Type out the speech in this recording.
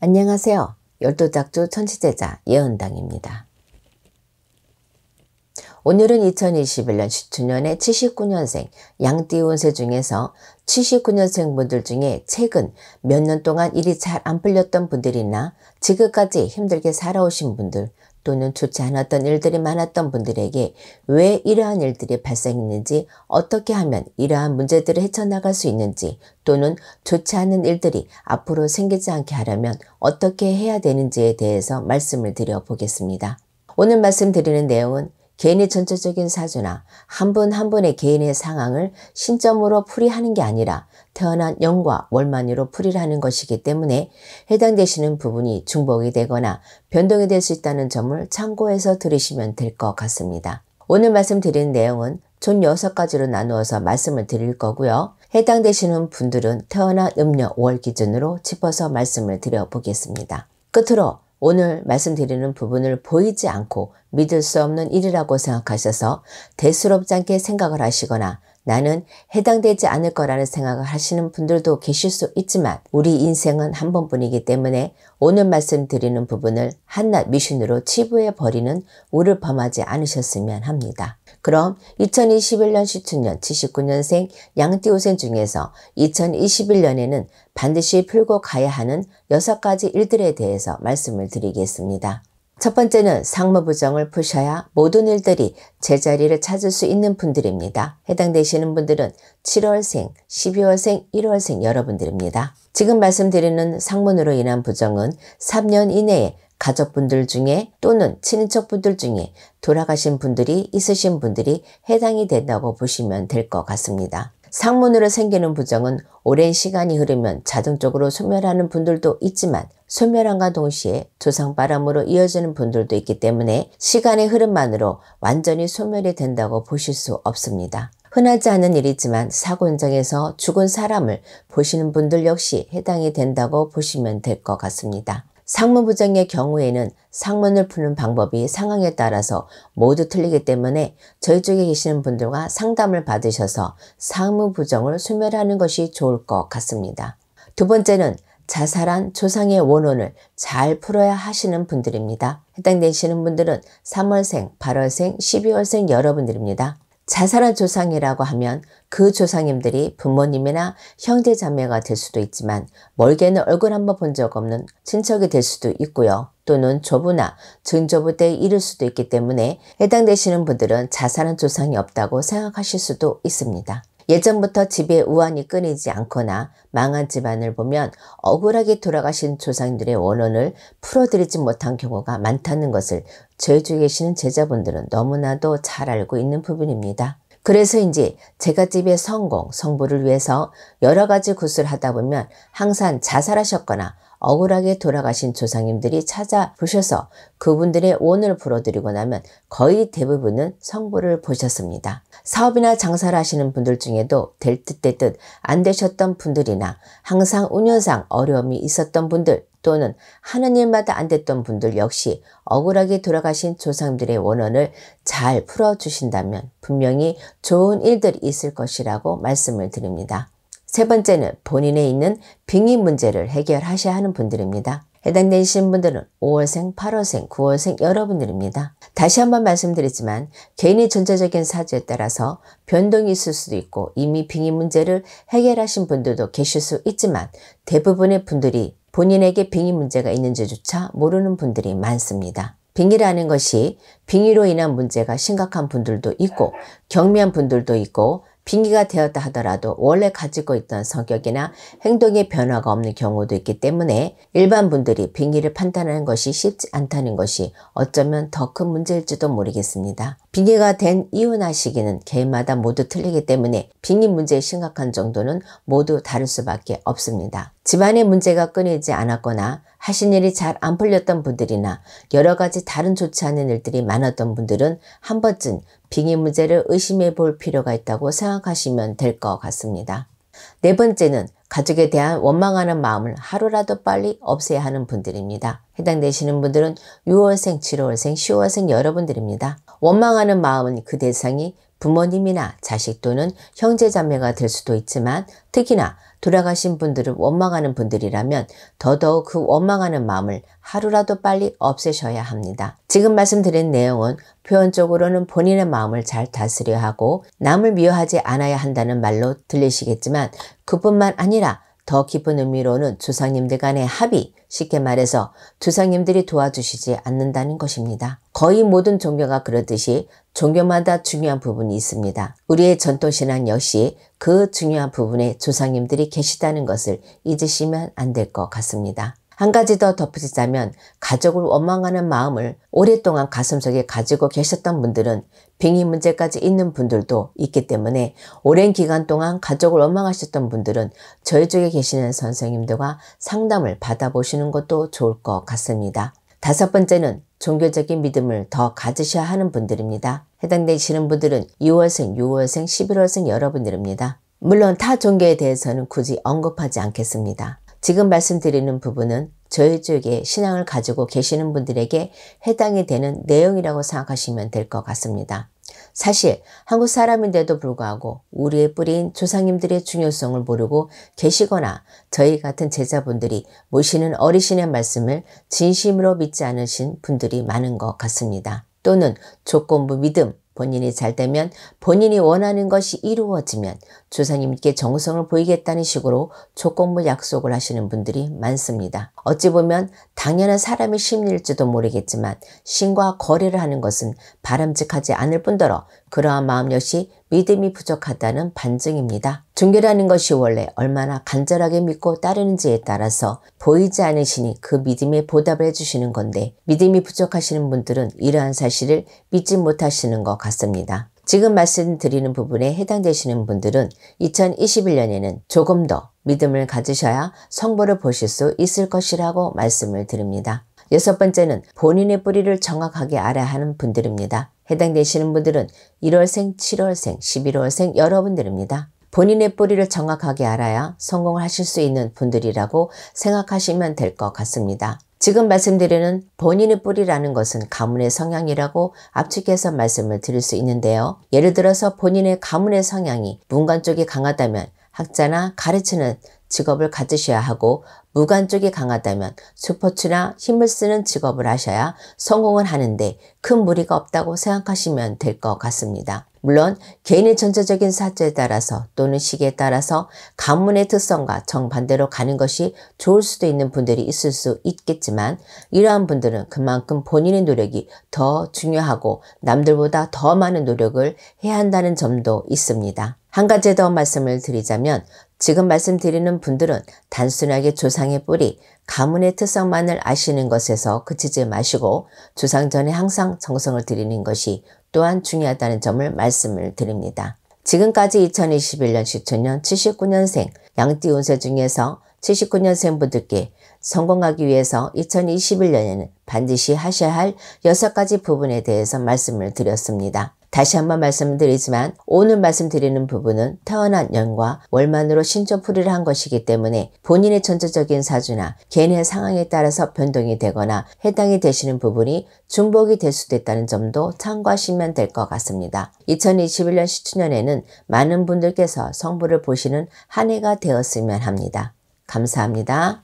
안녕하세요. 열도작주 천지제자 예은당입니다. 오늘은 2021년 10주년에 79년생 양띠운세 중에서 79년생 분들 중에 최근 몇 년 동안 일이 잘 안 풀렸던 분들이나 지금까지 힘들게 살아오신 분들 또는 좋지 않았던 일들이 많았던 분들에게 왜 이러한 일들이 발생했는지 어떻게 하면 이러한 문제들을 헤쳐나갈 수 있는지 또는 좋지 않은 일들이 앞으로 생기지 않게 하려면 어떻게 해야 되는지에 대해서 말씀을 드려보겠습니다. 오늘 말씀드리는 내용은 개인의 전체적인 사주나 한 분한 한 분의 개인의 상황을 신점으로 풀이하는 게 아니라 태어난 영과 월만으로 풀이를 하는 것이기 때문에 해당되시는 부분이 중복이 되거나 변동이 될 수 있다는 점을 참고해서 들으시면 될 것 같습니다. 오늘 말씀드린 내용은 총 6가지로 나누어서 말씀을 드릴 거고요. 해당되시는 분들은 태어난 음력 월 기준으로 짚어서 말씀을 드려보겠습니다. 끝으로 오늘 말씀드리는 부분을 보이지 않고 믿을 수 없는 일이라고 생각하셔서 대수롭지 않게 생각을 하시거나 나는 해당되지 않을 거라는 생각을 하시는 분들도 계실 수 있지만 우리 인생은 한 번뿐이기 때문에 오늘 말씀드리는 부분을 한낱 미신으로 치부해 버리는 우를 범하지 않으셨으면 합니다. 그럼 2021년 시춘년 79년생 양띠우생 중에서 2021년에는 반드시 풀고 가야 하는 6 가지 일들에 대해서 말씀을 드리겠습니다. 첫 번째는 상무부정을 푸셔야 모든 일들이 제자리를 찾을 수 있는 분들입니다. 해당되시는 분들은 7월생, 12월생, 1월생 여러분들입니다. 지금 말씀드리는 상문으로 인한 부정은 3년 이내에 가족분들 중에 또는 친인척분들 중에 돌아가신 분들이 있으신 분들이 해당이 된다고 보시면 될 것 같습니다. 상문으로 생기는 부정은 오랜 시간이 흐르면 자동적으로 소멸하는 분들도 있지만 소멸함과 동시에 조상바람으로 이어지는 분들도 있기 때문에 시간의 흐름만으로 완전히 소멸이 된다고 보실 수 없습니다. 흔하지 않은 일이지만 사고 현장에서 죽은 사람을 보시는 분들 역시 해당이 된다고 보시면 될 것 같습니다. 상무부장의 경우에는 상문을 푸는 방법이 상황에 따라서 모두 틀리기 때문에 저희 쪽에 계시는 분들과 상담을 받으셔서 상무부정을 소멸하는 것이 좋을 것 같습니다. 두 번째는 자살한 조상의 원혼을 잘 풀어야 하시는 분들입니다. 해당되시는 분들은 3월생, 8월생, 12월생 여러분들입니다. 자살한 조상이라고 하면 그 조상님들이 부모님이나 형제 자매가 될 수도 있지만 멀게는 얼굴 한번 본 적 없는 친척이 될 수도 있고요. 또는 조부나 증조부 때 이를 수도 있기 때문에 해당되시는 분들은 자살한 조상이 없다고 생각하실 수도 있습니다. 예전부터 집에 우환이 끊이지 않거나 망한 집안을 보면 억울하게 돌아가신 조상들의 원혼을 풀어드리지 못한 경우가 많다는 것을 저희 중에 계시는 제자분들은 너무나도 잘 알고 있는 부분입니다. 그래서인지 제가집의 성공, 성부를 위해서 여러 가지 구슬 하다 보면 항상 자살하셨거나 억울하게 돌아가신 조상님들이 찾아보셔서 그분들의 원을 불어드리고 나면 거의 대부분은 성부를 보셨습니다. 사업이나 장사를 하시는 분들 중에도 될 듯 될 듯 안 되셨던 분들이나 항상 운영상 어려움이 있었던 분들 또는 하는 일마다 안 됐던 분들 역시 억울하게 돌아가신 조상들의 원언을 잘 풀어주신다면 분명히 좋은 일들이 있을 것이라고 말씀을 드립니다. 세 번째는 본인에 있는 빙의 문제를 해결하셔야 하는 분들입니다. 해당되신 분들은 5월생, 8월생, 9월생 여러분들입니다. 다시 한번 말씀드리지만 개인의 존재적인 사주에 따라서 변동이 있을 수도 있고 이미 빙의 문제를 해결하신 분들도 계실 수 있지만 대부분의 분들이 본인에게 빙의 문제가 있는지조차 모르는 분들이 많습니다. 빙의라는 것이 빙의로 인한 문제가 심각한 분들도 있고 경미한 분들도 있고 빙기가 되었다 하더라도 원래 가지고 있던 성격이나 행동의 변화가 없는 경우도 있기 때문에 일반 분들이 빙기를 판단하는 것이 쉽지 않다는 것이 어쩌면 더 큰 문제일지도 모르겠습니다. 빙기가된 이혼할 시기는 개인마다 모두 틀리기 때문에 빙의 문제의 심각한 정도는 모두 다를 수밖에 없습니다. 집안의 문제가 끊이지 않았거나 하신 일이 잘 안 풀렸던 분들이나 여러 가지 다른 좋지 않은 일들이 많았던 분들은 한 번쯤 빙의 문제를 의심해 볼 필요가 있다고 생각하시면 될 것 같습니다. 네 번째는 가족에 대한 원망하는 마음을 하루라도 빨리 없애야 하는 분들입니다. 해당되시는 분들은 6월생, 7월생, 10월생 여러분들입니다. 원망하는 마음은 그 대상이 부모님이나 자식 또는 형제자매가 될 수도 있지만 특히나 돌아가신 분들을 원망하는 분들이라면 더더욱 그 원망하는 마음을 하루라도 빨리 없애셔야 합니다. 지금 말씀드린 내용은 표현적으로는 본인의 마음을 잘 다스려 하고 남을 미워하지 않아야 한다는 말로 들리시겠지만 그뿐만 아니라 더 깊은 의미로는 조상님들 간의 합의, 쉽게 말해서 주사님들이 도와주시지 않는다는 것입니다. 거의 모든 종교가 그렇듯이 종교마다 중요한 부분이 있습니다. 우리의 전통신앙 역시 그 중요한 부분에 조상님들이 계시다는 것을 잊으시면 안 될 것 같습니다. 한 가지 더 덧붙이자면 가족을 원망하는 마음을 오랫동안 가슴속에 가지고 계셨던 분들은 빙의 문제까지 있는 분들도 있기 때문에 오랜 기간 동안 가족을 원망하셨던 분들은 저희 쪽에 계시는 선생님들과 상담을 받아보시는 것도 좋을 것 같습니다. 다섯 번째는 종교적인 믿음을 더 가지셔야 하는 분들입니다. 해당되시는 분들은 6월생, 6월생, 11월생 여러분들입니다. 물론 타 종교에 대해서는 굳이 언급하지 않겠습니다. 지금 말씀드리는 부분은 저희 쪽에 신앙을 가지고 계시는 분들에게 해당이 되는 내용이라고 생각하시면 될 것 같습니다. 사실 한국 사람인데도 불구하고 우리의 뿌리인 조상님들의 중요성을 모르고 계시거나 저희 같은 제자분들이 모시는 어르신의 말씀을 진심으로 믿지 않으신 분들이 많은 것 같습니다. 또는 조건부 믿음, 본인이 잘 되면 본인이 원하는 것이 이루어지면 주사님께 정성을 보이겠다는 식으로 조건물 약속을 하시는 분들이 많습니다. 어찌 보면 당연한 사람의 심리일지도 모르겠지만 신과 거래를 하는 것은 바람직하지 않을 뿐더러 그러한 마음 역시 믿음이 부족하다는 반증입니다. 종교라는 것이 원래 얼마나 간절하게 믿고 따르는지에 따라서 보이지 않으시니 그 믿음에 보답을 해주시는 건데 믿음이 부족하시는 분들은 이러한 사실을 믿지 못하시는 것 같습니다. 지금 말씀드리는 부분에 해당되시는 분들은 2021년에는 조금 더 믿음을 가지셔야 성부를 보실 수 있을 것이라고 말씀을 드립니다. 여섯 번째는 본인의 뿌리를 정확하게 알아야 하는 분들입니다. 해당되시는 분들은 1월생, 7월생, 11월생 여러분들입니다. 본인의 뿌리를 정확하게 알아야 성공을 하실 수 있는 분들이라고 생각하시면 될 것 같습니다. 지금 말씀드리는 본인의 뿌리라는 것은 가문의 성향이라고 압축해서 말씀을 드릴 수 있는데요. 예를 들어서 본인의 가문의 성향이 문관 쪽이 강하다면 학자나 가르치는 직업을 가지셔야 하고 무관 쪽이 강하다면 스포츠나 힘을 쓰는 직업을 하셔야 성공을 하는데 큰 무리가 없다고 생각하시면 될 것 같습니다. 물론 개인의 전체적인 사주에 따라서 또는 시기에 따라서 가문의 특성과 정반대로 가는 것이 좋을 수도 있는 분들이 있을 수 있겠지만 이러한 분들은 그만큼 본인의 노력이 더 중요하고 남들보다 더 많은 노력을 해야 한다는 점도 있습니다. 한 가지 더 말씀을 드리자면 지금 말씀드리는 분들은 단순하게 조상의 뿌리, 가문의 특성만을 아시는 것에서 그치지 마시고 조상 전에 항상 정성을 들이는 것이 또한 중요하다는 점을 말씀을 드립니다. 지금까지 2021년 시초년 79년생 양띠 운세 중에서 79년생 분들께 성공하기 위해서 2021년에는 반드시 하셔야 할 여섯 가지 부분에 대해서 말씀을 드렸습니다. 다시 한번 말씀드리지만 오늘 말씀드리는 부분은 태어난 연과 월만으로 신조풀이를 한 것이기 때문에 본인의 전체적인 사주나 개인의 상황에 따라서 변동이 되거나 해당이 되시는 부분이 중복이 될 수도 있다는 점도 참고하시면 될 것 같습니다. 2021년 시추년에는 많은 분들께서 성부를 보시는 한 해가 되었으면 합니다. 감사합니다.